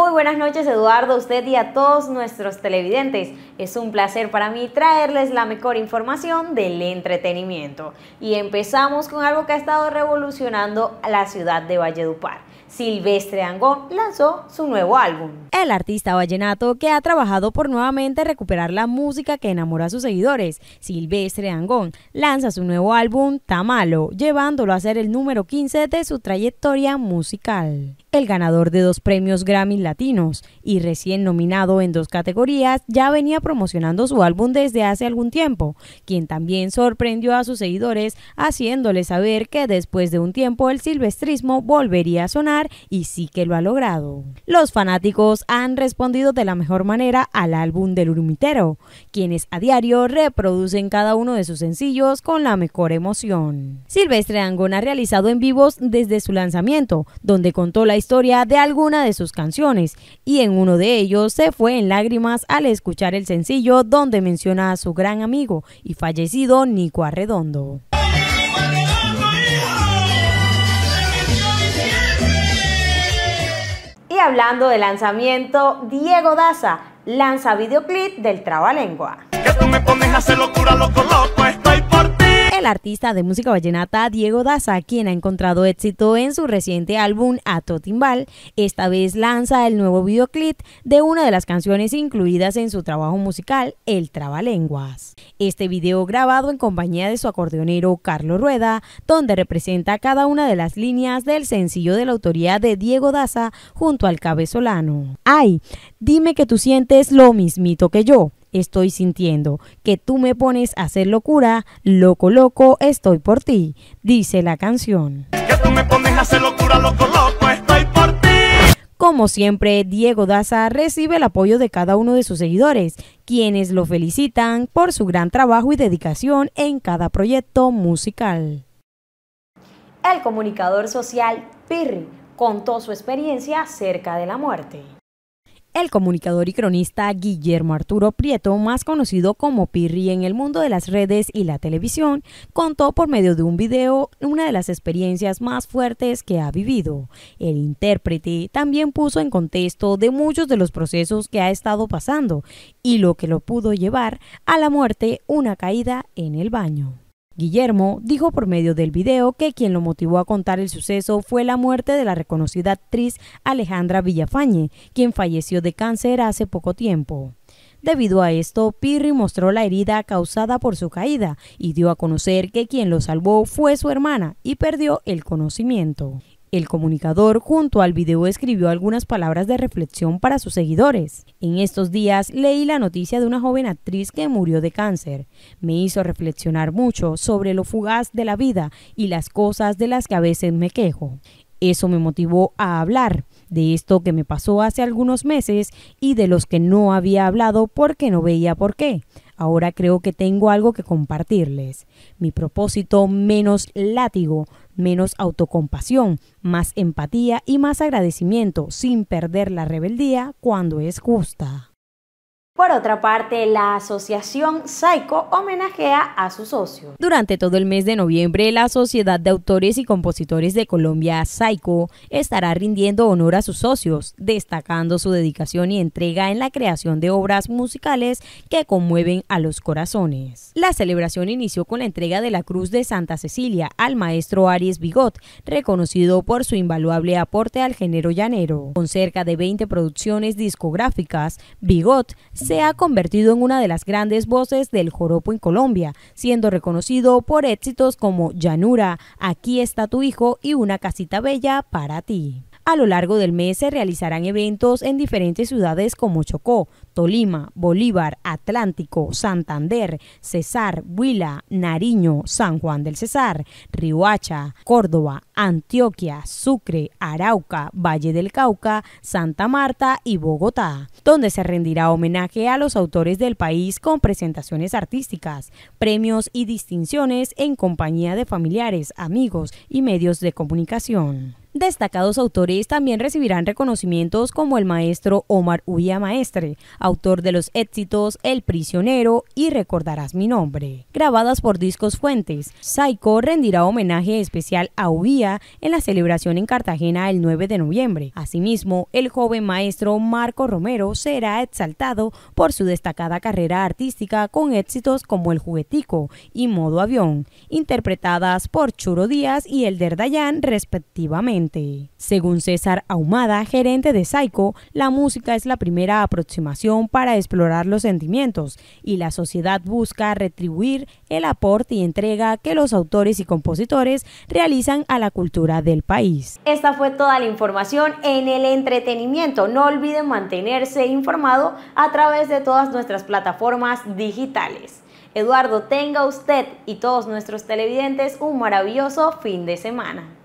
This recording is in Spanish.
Muy buenas noches Eduardo, usted y a todos nuestros televidentes. Es un placer para mí traerles la mejor información del entretenimiento. Y empezamos con algo que ha estado revolucionando la ciudad de Valledupar. Silvestre Angón lanzó su nuevo álbum. El artista vallenato que ha trabajado por nuevamente recuperar la música que enamora a sus seguidores, Silvestre Angón, lanza su nuevo álbum Tamalo, llevándolo a ser el número 15 de su trayectoria musical. El ganador de dos premios Grammy Latinos y recién nominado en dos categorías, ya venía promocionando su álbum desde hace algún tiempo, quien también sorprendió a sus seguidores haciéndoles saber que después de un tiempo el silvestrismo volvería a sonar y sí que lo ha logrado. Los fanáticos han respondido de la mejor manera al álbum del Urumitero, quienes a diario reproducen cada uno de sus sencillos con la mejor emoción. Silvestre Angón ha realizado en vivos desde su lanzamiento, donde contó la historia de alguna de sus canciones y en uno de ellos se fue en lágrimas al escuchar el sencillo donde menciona a su gran amigo y fallecido Nico Arredondo. hablando de lanzamiento, Diego Daza lanza videoclip del Trabalengua el artista de música vallenata Diego Daza, quien ha encontrado éxito en su reciente álbum Ato Timbal. Esta vez lanza el nuevo videoclip de una de las canciones incluidas en su trabajo musical, El Trabalenguas. Este video grabado en compañía de su acordeonero Carlos Rueda, donde representa cada una de las líneas del sencillo de la autoría de Diego Daza junto al Cabezolano. ¡Ay! Dime que tú sientes lo mismito que yo estoy sintiendo, que tú me pones a hacer locura, loco, loco, estoy por ti, dice la canción. Que tú me pones a hacer locura, loco, loco, estoy por ti. Como siempre, Diego Daza recibe el apoyo de cada uno de sus seguidores, quienes lo felicitan por su gran trabajo y dedicación en cada proyecto musical. El comunicador social Pirri contó su experiencia acerca de la muerte. El comunicador y cronista Guillermo Arturo Prieto, más conocido como Pirri en el mundo de las redes y la televisión, contó por medio de un video una de las experiencias más fuertes que ha vivido. El intérprete también puso en contexto de muchos de los procesos que ha estado pasando y lo que lo pudo llevar a la muerte una caída en el baño. Guillermo dijo por medio del video que quien lo motivó a contar el suceso fue la muerte de la reconocida actriz Alejandra Villafañe, quien falleció de cáncer hace poco tiempo. Debido a esto, Pirri mostró la herida causada por su caída y dio a conocer que quien lo salvó fue su hermana y perdió el conocimiento. El comunicador junto al video escribió algunas palabras de reflexión para sus seguidores. En estos días leí la noticia de una joven actriz que murió de cáncer. Me hizo reflexionar mucho sobre lo fugaz de la vida y las cosas de las que a veces me quejo. Eso me motivó a hablar de esto que me pasó hace algunos meses y de los que no había hablado porque no veía por qué. Ahora creo que tengo algo que compartirles. Mi propósito menos látigo, menos autocompasión, más empatía y más agradecimiento sin perder la rebeldía cuando es justa. Por otra parte, la asociación Psycho homenajea a su socio. Durante todo el mes de noviembre, la Sociedad de Autores y Compositores de Colombia, Psycho, estará rindiendo honor a sus socios, destacando su dedicación y entrega en la creación de obras musicales que conmueven a los corazones. La celebración inició con la entrega de la Cruz de Santa Cecilia al maestro Aries Bigot, reconocido por su invaluable aporte al género llanero. Con cerca de 20 producciones discográficas, Bigot se ha convertido en una de las grandes voces del joropo en Colombia, siendo reconocido por éxitos como Llanura, Aquí está tu hijo y Una casita bella para ti. A lo largo del mes se realizarán eventos en diferentes ciudades como Chocó, Tolima, Bolívar, Atlántico, Santander, Cesar, Huila, Nariño, San Juan del Cesar, Riohacha, Córdoba, Antioquia, Sucre, Arauca, Valle del Cauca, Santa Marta y Bogotá, donde se rendirá homenaje a los autores del país con presentaciones artísticas, premios y distinciones en compañía de familiares, amigos y medios de comunicación. Destacados autores también recibirán reconocimientos como el maestro Omar ubia Maestre, autor de los éxitos El Prisionero y Recordarás mi nombre. Grabadas por Discos Fuentes, Psycho rendirá homenaje especial a ubia en la celebración en Cartagena el 9 de noviembre. Asimismo, el joven maestro Marco Romero será exaltado por su destacada carrera artística con éxitos como El Juguetico y Modo Avión, interpretadas por Churo Díaz y el Dayan respectivamente. Según César Ahumada, gerente de Psycho, la música es la primera aproximación para explorar los sentimientos y la sociedad busca retribuir el aporte y entrega que los autores y compositores realizan a la cultura del país. Esta fue toda la información en el entretenimiento. No olviden mantenerse informado a través de todas nuestras plataformas digitales. Eduardo, tenga usted y todos nuestros televidentes un maravilloso fin de semana.